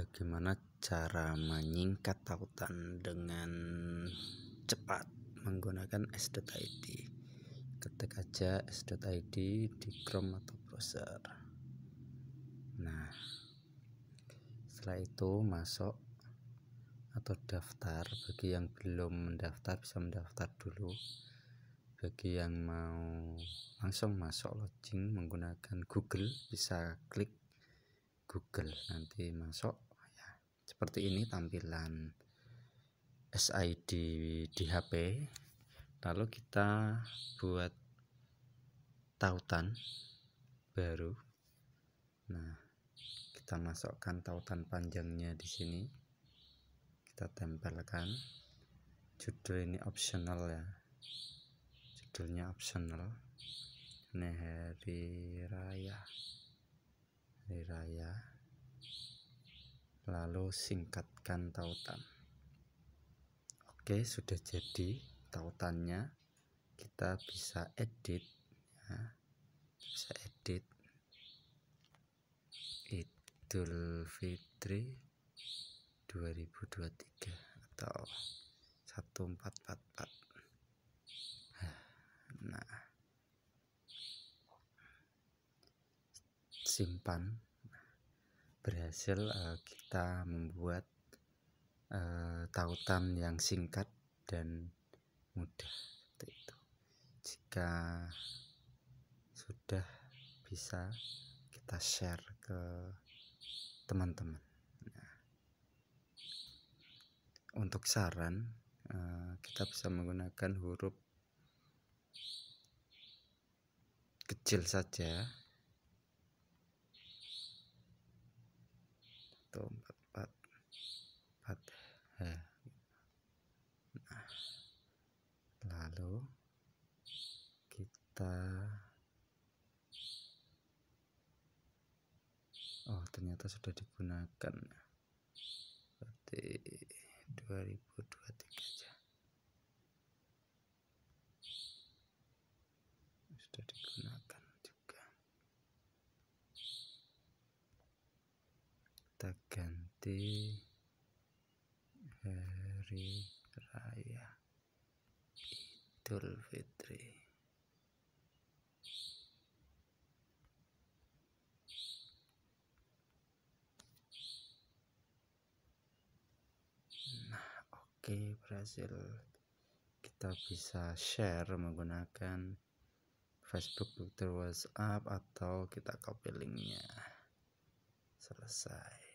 bagaimana cara menyingkat tautan dengan cepat menggunakan s.id ketik aja s.id di chrome atau browser nah setelah itu masuk atau daftar bagi yang belum mendaftar bisa mendaftar dulu bagi yang mau langsung masuk login menggunakan Google bisa klik Google nanti masuk seperti ini tampilan SID di HP lalu kita buat tautan baru nah kita masukkan tautan panjangnya di sini kita tempelkan judul ini optional ya judulnya optional ini hari raya hari raya lalu singkatkan tautan oke sudah jadi tautannya kita bisa edit ya. bisa edit Idul Fitri 2023 atau 1444 nah simpan berhasil uh, kita membuat uh, tautan yang singkat dan mudah itu. Jika sudah bisa kita share ke teman-teman. Nah, untuk saran uh, kita bisa menggunakan huruf kecil saja satu gitu, empat empat empat eh. nah lalu kita oh ternyata sudah digunakan berarti 2023 aja sudah digunakan kita ganti hari raya Idul Fitri nah oke okay, berhasil kita bisa share menggunakan Facebook, Twitter, WhatsApp atau kita copy linknya selesai